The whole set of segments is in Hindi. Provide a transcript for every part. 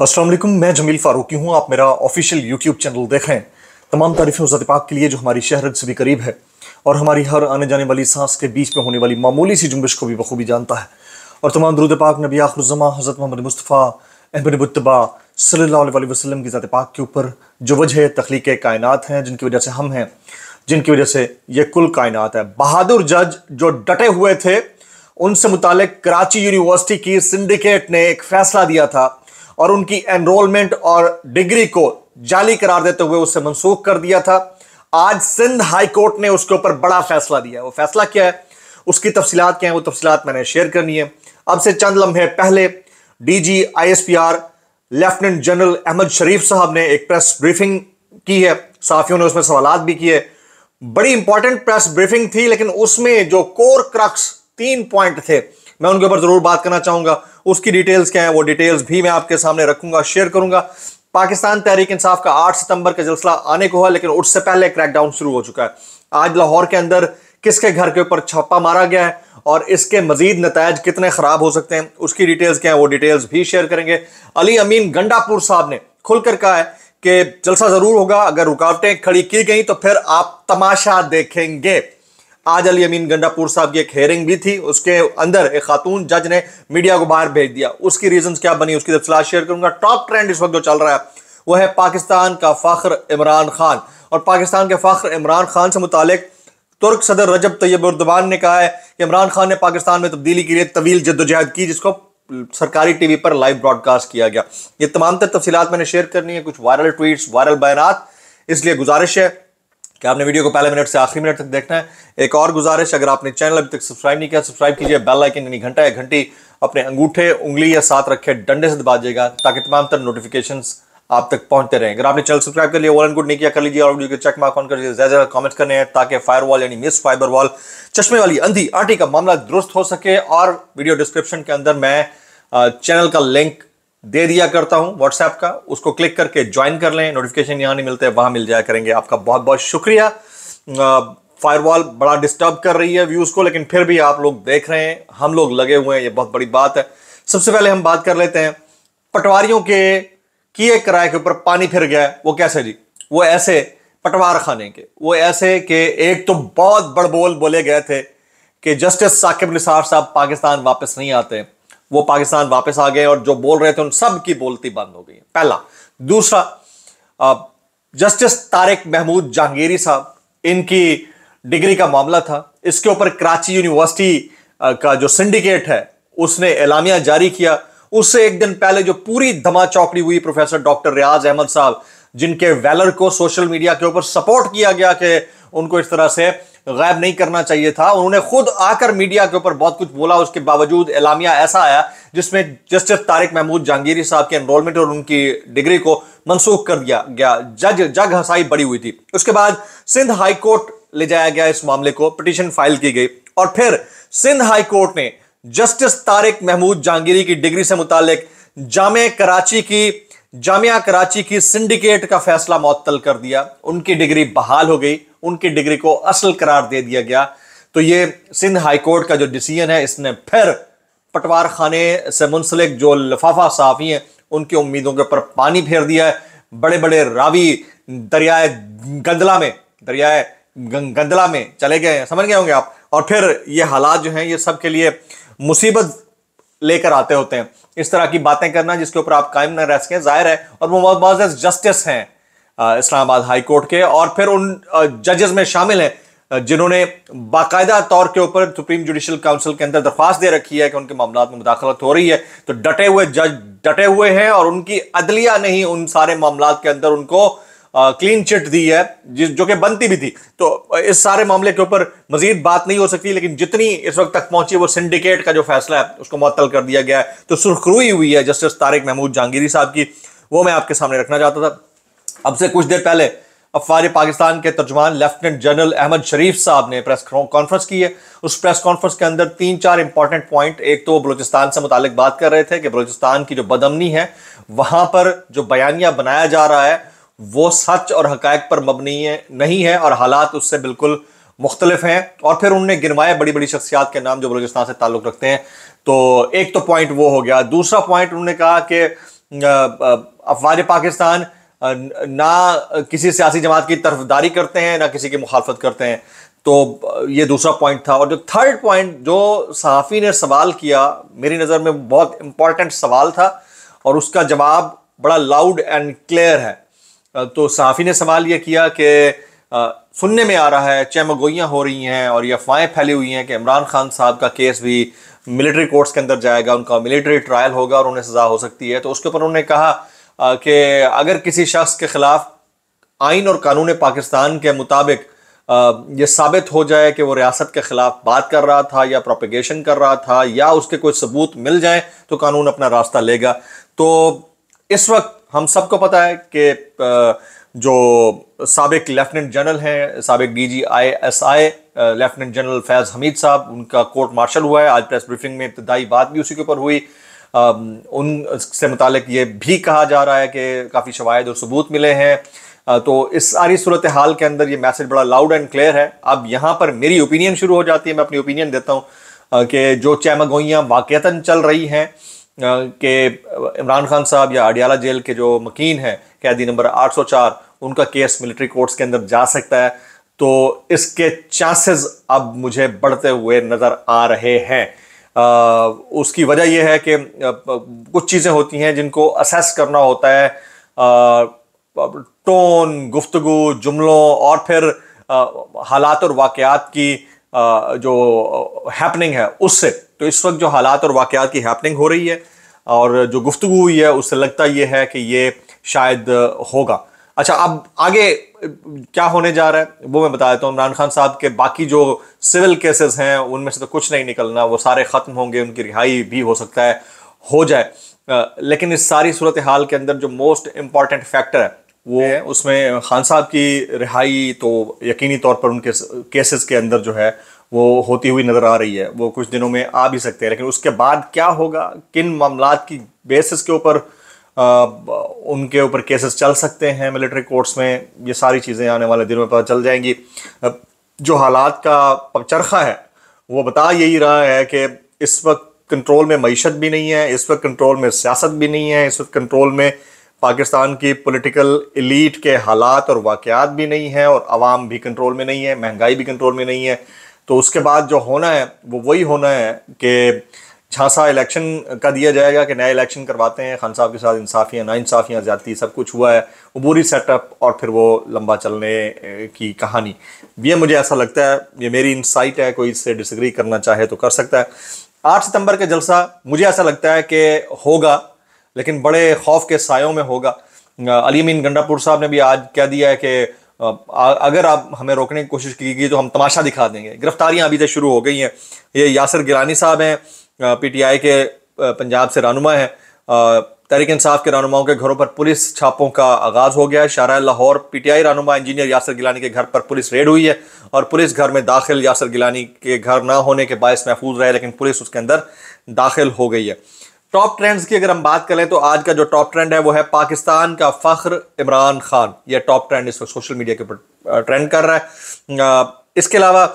असलम मैं जमील फारूकी हूँ आप मेरा ऑफिशियल यूट्यूब चैनल देखें तमाम तारीफ़ें उस पाक के लिए जो हमारी शहरत से भी करीब है और हमारी हर आने जाने वाली सांस के बीच में होने वाली मामूली सी जुम्बिश को भी बखूबी जानता है और तमाम दरुद पाक नबी आखरजमा हज़रत मोहम्मद मुस्तफ़ा अहमद मुतबा सल्ला वसलम की ज़ात पाक के ऊपर जो वजह तख्लीक कायनत हैं जिनकी वजह से हम हैं जिनकी वजह से ये कुल कायनत है बहादुर जज जो डटे हुए थे उनसे मुतल कराची यूनिवर्सिटी की सिंडिकेट ने एक फ़ैसला दिया था और उनकी एनरोलमेंट और डिग्री को जाली करार देते हुए उसे मनसूख कर दिया था आज सिंध हाईकोर्ट ने उसके ऊपर बड़ा फैसला दिया वो फैसला क्या है उसकी तफसीत क्या है वो तफसीत मैंने शेयर करनी है अब से चंद लम्हे पहले D G I S P R lieutenant general Ahmad Sharif साहब ने एक प्रेस ब्रीफिंग की है साफियों ने उसमें सवाल भी किए बड़ी इंपॉर्टेंट प्रेस ब्रीफिंग थी लेकिन उसमें जो कोर क्रक्स तीन पॉइंट थे मैं उनके ऊपर ज़रूर बात करना चाहूंगा उसकी डिटेल्स क्या है वो डिटेल्स भी मैं आपके सामने रखूंगा शेयर करूंगा पाकिस्तान तहरीक इंसाफ का 8 सितंबर का जलसला आने को है लेकिन उससे पहले क्रैकडाउन शुरू हो चुका है आज लाहौर के अंदर किसके घर के ऊपर छापा मारा गया है और इसके मजीद नतज कितने ख़राब हो सकते हैं उसकी डिटेल्स क्या है वो डिटेल्स भी शेयर करेंगे अली अमीन गंडापुर साहब ने खुलकर कहा है कि जलसा ज़रूर होगा अगर रुकावटें खड़ी की गई तो फिर आप तमाशा देखेंगे आज अली अमीन गंडापुर साहब की एक हेयरिंग भी थी उसके अंदर एक खातून जज ने मीडिया को बाहर भेज दिया उसकी रीजन क्या बनी उसकी तफसलात शेयर करूंगा टॉप ट्रेंड इस वक्त जो चल रहा है वह है पाकिस्तान का फ़ख्र इमरान खान और पाकिस्तान के फ़ख्र इमरान खान से मुतक तुर्क सदर रजब तैयब उर्दवान ने कहा है कि इमरान खान ने पाकिस्तान में तब्दीली के लिए तवील जद्दोजहद की जिसको सरकारी टीवी पर लाइव ब्रॉडकास्ट किया गया ये तमाम तर तफसीत मैंने शेयर करनी है कुछ वायरल ट्वीट्स वायरल बयान इसलिए गुजारिश है कि आपने वीडियो को पहले मिनट से आखिरी मिनट तक देखना है एक और गुजारिश अगर आपने चैनल अभी तक सब्सक्राइब नहीं किया सब्सक्राइब कीजिए बेल आइकन यानी घंटा या घंटी अपने अंगूठे उंगली या साथ रखे डंडे से दबा दीजिएगा ताकि तमाम तर नोटिफिकेशन आप तक पहुंचते रहें अगर आपने चैनल सब्सक्राइब कर लिया वॉल एंड गुड नहीं किया कर लीजिए और वीडियो के चेक मार्क ऑन कर लीजिए ज्यादा ज्यादा कमेंट करने हैं ताकि फायर वॉल यानी मिस फाइबर वॉल चश्मे वाली अंधी आंटी का मामला दुरुस्त हो सके और वीडियो डिस्क्रिप्शन के अंदर मैं चैनल का लिंक दे दिया करता हूं व्हाट्सएप का उसको क्लिक करके ज्वाइन कर लें नोटिफिकेशन यहां नहीं मिलते वहां मिल जाया करेंगे आपका बहुत बहुत शुक्रिया फायरवॉल बड़ा डिस्टर्ब कर रही है व्यूज़ को लेकिन फिर भी आप लोग देख रहे हैं हम लोग लगे हुए हैं ये बहुत बड़ी बात है सबसे पहले हम बात कर लेते हैं पटवारियों के किए किराए के ऊपर पानी फिर गया वो कैसे जी वो ऐसे पटवार खाने के वो ऐसे के एक तो बहुत बड़बोल बोले गए थे कि जस्टिस साकिब निसार साहब पाकिस्तान वापस नहीं आते वो पाकिस्तान वापस आ गए और जो बोल रहे थे उन सब की बोलती बंद हो गई पहला दूसरा जस्टिस तारिक महमूद जहांगीरी साहब इनकी डिग्री का मामला था इसके ऊपर कराची यूनिवर्सिटी का जो सिंडिकेट है उसने एलामिया जारी किया उससे एक दिन पहले जो पूरी धमा चौकड़ी हुई प्रोफेसर डॉक्टर रियाज अहमद साहब जिनके वेलर को सोशल मीडिया के ऊपर सपोर्ट किया गया कि उनको इस तरह से गायब नहीं करना चाहिए था उन्होंने खुद आकर मीडिया के ऊपर बहुत कुछ बोला उसके बावजूद एलामिया ऐसा आया जिसमें जस्टिस तारिक महमूद जहांगीरी साहब के एनरोलमेंट और उनकी डिग्री को मनसूख कर दिया गया जज जग हसाई बड़ी हुई थी उसके बाद सिंध हाईकोर्ट ले जाया गया इस मामले को पिटिशन फाइल की गई और फिर सिंध हाईकोर्ट ने जस्टिस तारिक महमूद जहांगीरी की डिग्री से मुतालिक जाम कराची की जामिया कराची की सिंडिकेट का फैसला मअतल कर दिया उनकी डिग्री बहाल हो गई उनकी डिग्री को असल करार दे दिया गया तो ये सिंध हाई कोर्ट का जो डिसीजन है इसने फिर पटवार खाने से मुंसलिक जो लफाफा साफ़ी हैं उनकी उम्मीदों के ऊपर पानी फेर दिया है बड़े बड़े रावी दरियाए गंदला में दरियाए गंदला में चले गए समझ गए होंगे आप और फिर ये हालात जो हैं ये सब के लिए मुसीबत लेकर आते होते हैं इस तरह की बातें करना जिसके ऊपर आप कायम न रह सकें जाहिर है और वो बहुत जस्टिस हैं इस्लामाबाद हाई कोर्ट के और फिर उन जजेस में शामिल हैं जिन्होंने बाकायदा तौर के ऊपर सुप्रीम जुडिशल काउंसिल के अंदर दरख्वास्त दे रखी है कि उनके मामला में मुदाखलत हो रही है तो डटे हुए जज डटे हुए हैं और उनकी अदलिया ने ही उन सारे मामला के अंदर उनको क्लीन चिट दी है जिस जो कि बनती भी थी तो इस सारे मामले के ऊपर मजीद बात नहीं हो सकती लेकिन जितनी इस वक्त तक पहुंची वो सिंडिकेट का जो फैसला है उसको मअतल कर दिया गया है तो सुरखरुई हुई है जस्टिस तारिक महमूद जहांगीरी साहब की वो मैं आपके सामने रखना चाहता था अब से कुछ देर पहले अफवाज पाकिस्तान के तर्जमान लेफ्टिनेंट जनरल अहमद शरीफ साहब ने प्रेस कॉन्फ्रेंस की है उस प्रेस कॉन्फ्रेंस के अंदर तीन चार इंपॉर्टेंट पॉइंट एक तो बलूचिस्तान से मुतालिक बात कर रहे थे कि बलूचिस्तान की जो बदमनी है वहां पर जो बयानिया बनाया जा रहा है वो सच और हकैक पर मबनी है नहीं है और हालात उससे बिल्कुल मुख्तलिफ हैं और फिर उनने गिनवाए बड़ी बड़ी शख्सियात के नाम जो बलोचिस्तान से ताल्लुक़ रखते हैं तो एक तो पॉइंट वो हो गया दूसरा पॉइंट उन्होंने कहा कि अफवाज पाकिस्तान ना किसी सियासी जमात की तरफदारी करते हैं ना किसी की मुखालफत करते हैं तो ये दूसरा पॉइंट था और जो थर्ड पॉइंट जो सहाफ़ी ने सवाल किया मेरी नज़र में बहुत इम्पॉर्टेंट सवाल था और उसका जवाब बड़ा लाउड एंड क्लियर है तो सहाफ़ी ने सवाल ये किया कि सुनने में आ रहा है चमगोइयाँ हो रही हैं और ये अफवाहें फैली हुई हैं कि इमरान खान साहब का केस भी मिलिट्री कोर्ट्स के अंदर जाएगा उनका मिलिट्री ट्रायल होगा और उन्हें सज़ा हो सकती है तो उसके ऊपर उन्होंने कहा कि अगर किसी शख्स के ख़िलाफ़ आइन और कानून पाकिस्तान के मुताबिक ये साबित हो जाए कि वो रियासत के ख़िलाफ़ बात कर रहा था या प्रोपिगेशन कर रहा था या उसके कोई सबूत मिल जाए तो कानून अपना रास्ता लेगा तो इस वक्त हम सबको पता है कि जो सबक लेफ्टिनेंट जनरल हैं सबक D G I S I lieutenant general Faiz Hameed साहब उनका कोर्ट मार्शल हुआ है आज प्रेस ब्रीफिंग में इब्तदाई बात भी उसी के ऊपर हुई उन से मुतक ये भी कहा जा रहा है कि काफ़ी शवायद और सबूत मिले हैं तो इस सारी सूरत हाल के अंदर ये मैसेज बड़ा लाउड एंड क्लियर है अब यहाँ पर मेरी ओपिनियन शुरू हो जाती है मैं अपनी ओपिनियन देता हूँ कि जो चैमगोइयाँ वाक़ता चल रही हैं कि इमरान खान साहब या अडियाला जेल के जो मकीन हैं कैदी नंबर 804 उनका केस मिलिट्री कोर्ट्स के अंदर जा सकता है तो इसके चांसेस अब मुझे बढ़ते हुए नज़र आ रहे हैं उसकी वजह यह है कि कुछ चीज़ें होती हैं जिनको असेस करना होता है टोन गुफ्तगु जुमलों और फिर हालात और वाकयात की जो हैपनिंग है उससे तो इस वक्त जो हालात और वाकयात की हैपनिंग हो रही है और जो गुफ्तु हुई है उससे लगता यह है कि ये शायद होगा अच्छा अब आगे क्या होने जा रहा है वो मैं बता देता हूँ इमरान खान साहब के बाकी जो सिविल केसेस हैं उनमें से तो कुछ नहीं निकलना वो सारे ख़त्म होंगे उनकी रिहाई भी हो सकता है हो जाए लेकिन इस सारी सूरत हाल के अंदर जो मोस्ट इम्पॉर्टेंट फैक्टर है वो है उसमें खान साहब की रिहाई तो यकीनी तौर पर उनके केसेस के अंदर जो है वो होती हुई नज़र आ रही है वो कुछ दिनों में आ भी सकते हैं लेकिन उसके बाद क्या होगा किन मामला की बेसिस के ऊपर उनके ऊपर केसेस चल सकते हैं मिलिट्री कोर्ट्स में ये सारी चीज़ें आने वाले दिनों में पता चल जाएंगी जो हालात का चरखा है वो बता यही रहा है कि इस वक्त कंट्रोल में मीशत भी नहीं है इस वक्त कंट्रोल में सियासत भी नहीं है इस वक्त कंट्रोल में पाकिस्तान की पॉलिटिकल इलीट के हालात और वाक़ात भी नहीं हैं और आवाम भी कंट्रोल में नहीं है महंगाई भी कंट्रोल में नहीं है तो उसके बाद जो होना है वो वही होना है कि झांसा इलेक्शन का दिया जाएगा कि नया इलेक्शन करवाते हैं खान साहब के साथ इंसाफियाँ इंसाफियाँ ज़्यादती सब कुछ हुआ है वो बुरी सेटअप और फिर वो लंबा चलने की कहानी ये मुझे ऐसा लगता है ये मेरी इंसाइट है कोई इससे डिसग्री करना चाहे तो कर सकता है आठ सितंबर का जलसा मुझे ऐसा लगता है कि होगा लेकिन बड़े खौफ के सायों में होगा अली मीन गंडापुर साहब ने भी आज कह दिया है कि अगर आप हमें रोकने की कोशिश की गई तो हम तमाशा दिखा देंगे गिरफ्तारियां अभी तक शुरू हो गई हैं ये यासर गिरानी साहब हैं पीटीआई के पंजाब से रानुमा है तहरीक इंसाफ के रहनुमाओं के घरों पर पुलिस छापों का आगाज हो गया है शाहरा लाहौर पीटीआई रहनुमा इंजीनियर यासर गिलानी के घर पर पुलिस रेड हुई है और पुलिस घर में दाखिल यासर गिलानी के घर ना होने के बायस महफूज रहे लेकिन पुलिस उसके अंदर दाखिल हो गई है टॉप ट्रेंड्स की अगर हम बात करें तो आज का जो टॉप ट्रेंड है वो है पाकिस्तान का फख्र इमरान खान यह टॉप ट्रेंड इस वक्त सोशल मीडिया के ऊपर ट्रेंड कर रहा है इसके अलावा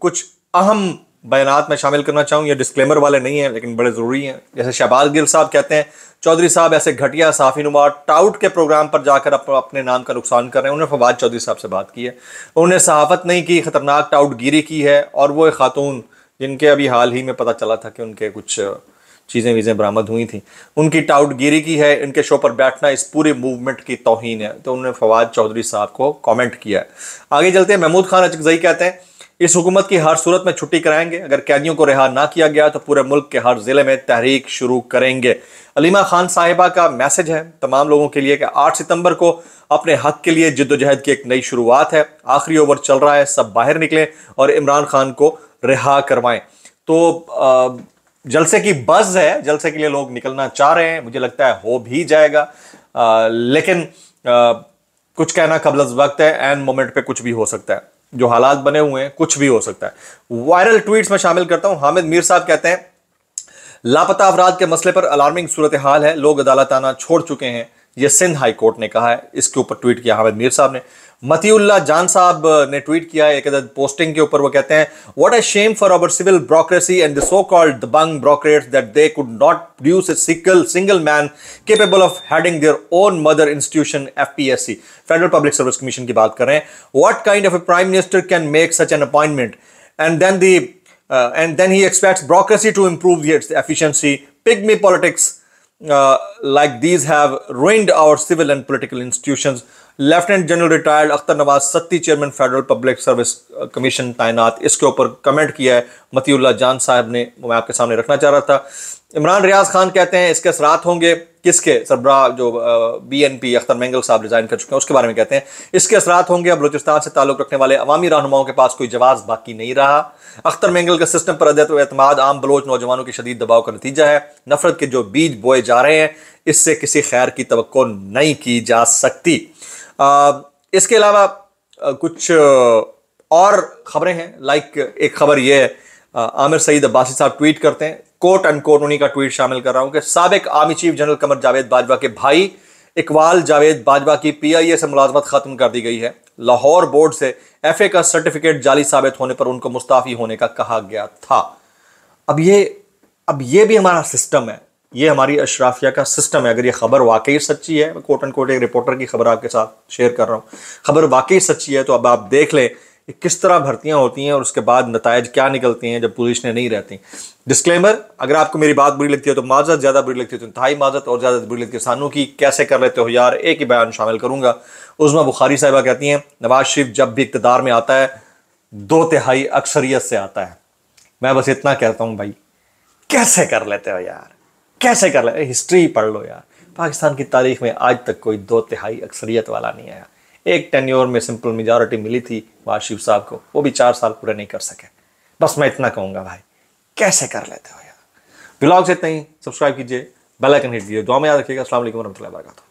कुछ अहम बयानात में शामिल करना चाहूँ ये डिस्क्लेमर वाले नहीं हैं लेकिन बड़े ज़रूरी हैं जैसे शहबाज गिल साहब कहते हैं चौधरी साहब ऐसे घटिया साफ़ी नुमा टाउट के प्रोग्राम पर जाकर अप, अपने नाम का नुकसान कर रहे हैं उन्होंने फवाद चौधरी साहब से बात की है उन्होंने सहाफ़त नहीं की ख़तरनाक टाउट गिरी की है और वो एक ख़ातून जिनके अभी हाल ही में पता चला था कि उनके कुछ चीज़ें वीज़ें बरामद हुई थी उनकी टाउट गिरी की है इनके शो पर बैठना इस पूरे मूवमेंट की तोहन है तो उन्होंने फवाद चौधरी साहब को कॉमेंट किया है आगे चलते हैं महमूद खान अचगजई कहते हैं इस हुकूमत की हर सूरत में छुट्टी कराएंगे अगर कैदियों को रिहा ना किया गया तो पूरे मुल्क के हर ज़िले में तहरीक शुरू करेंगे अलीमा खान साहिबा का मैसेज है तमाम लोगों के लिए कि 8 सितंबर को अपने हक के लिए जिद्दोजहद की एक नई शुरुआत है आखिरी ओवर चल रहा है सब बाहर निकलें और इमरान खान को रिहा करवाएं तो जलसे की बज है जलसे के लिए लोग निकलना चाह रहे हैं मुझे लगता है हो भी जाएगा लेकिन कुछ कहना कबल वक्त है एंड मोमेंट पर कुछ भी हो सकता है जो हालात बने हुए हैं कुछ भी हो सकता है वायरल ट्वीट्स में शामिल करता हूं हामिद मीर साहब कहते हैं लापता अफराद के मसले पर अलार्मिंग सूरत हाल है लोग अदालत आना छोड़ चुके हैं यह सिंध हाई कोर्ट ने कहा है इसके ऊपर ट्वीट किया हामिद मीर साहब ने मतीउल्ला जान साहब ने ट्वीट किया एक अदद पोस्टिंग के ऊपर वो कहते हैं what a shame for our civil bureaucracy and the so called दबंग bureaucrats that they could not produce a single single man capable of heading their own mother institution FPSC federal public service commission की बात कर रहे हैं what kind of a prime minister can make such an appointment and then the and then he expects bureaucracy to improve its efficiency pygmy politics uh, like these have ruined our civil and political institutions. Lieutenant general retired Akhtar Nawaz Satti chairman federal public service commission तैनात इसके ऊपर कमेंट किया है मतीउल्ला जान साहब ने मैं आपके सामने रखना चाह रहा था इमरान रियाज खान कहते हैं इसके असरात होंगे किसके सरबरा जो B N P Akhtar Mengal साहब रिजाइन कर चुके हैं उसके बारे में कहते हैं इसके असरात होंगे अब बलोचिस्तान से ताल्लुक रखने वाले अवामी रहनुमाओं के पास कोई जवाब बाकी नहीं रहा अख्तर मैंगल का सिस्टम पर अदत अतमाद आम बलोच नौजवानों के शदीद दबाव का नतीजा है नफरत के जो बीज बोए जा रहे हैं इससे किसी खैर की तो नहीं की जा सकती आ, इसके अलावा कुछ और खबरें हैं लाइक एक खबर यह है आमिर सईद अब्बासी साहब ट्वीट करते हैं कोट अनकोट उन्हीं का ट्वीट शामिल कर रहा हूं कि सबक army chief general Qamar Javed Bajwa के भाई इकबाल जावेद बाजवा की पी आई ए से मुलाजमत खत्म कर दी गई है लाहौर बोर्ड से एफ ए का सर्टिफिकेट जाली साबित होने पर उनको मुस्ताफी होने का कहा गया था अब ये अब ये भी हमारा सिस्टम है ये हमारी अशराफिया का सिस्टम है अगर ये खबर वाकई सच्ची है कोट एंड कोट एक रिपोर्टर की खबर आपके साथ शेयर कर रहा हूँ खबर वाकई सच्ची है तो अब आप देख लें किस तरह भर्तियां होती हैं और उसके बाद नतज क्या निकलते हैं जब ने नहीं रहती डिस्क्लेमर अगर आपको मेरी बात बुरी लगती है तो माजत ज़्यादा बुरी लगती है तो इंतहाई माजत और ज़्यादा बुरी लगती है सानू की कैसे कर लेते हो यार एक ही बयान शामिल करूंगा उज़मा बुखारी साहिबा कहती हैं नवाज शरीफ जब भी इकतदार में आता है दो तिहाई अक्सरियत से आता है मैं बस इतना कहता हूँ भाई कैसे कर लेते हो यार कैसे कर लेते हिस्ट्री पढ़ लो यार पाकिस्तान की तारीख में आज तक कोई दो तिहाई अक्सरियत वाला नहीं आया एक टेन्योर में सिंपल मेजोरिटी मिली थी शिव साहब को वो भी चार साल पूरे नहीं कर सके बस मैं इतना कहूँगा भाई कैसे कर लेते हो यार ब्लॉग से इतना ही सब्सक्राइब कीजिए बेल आइकन हिट दीजिए दुआ में याद रखिएगा असल वरहमल वर्का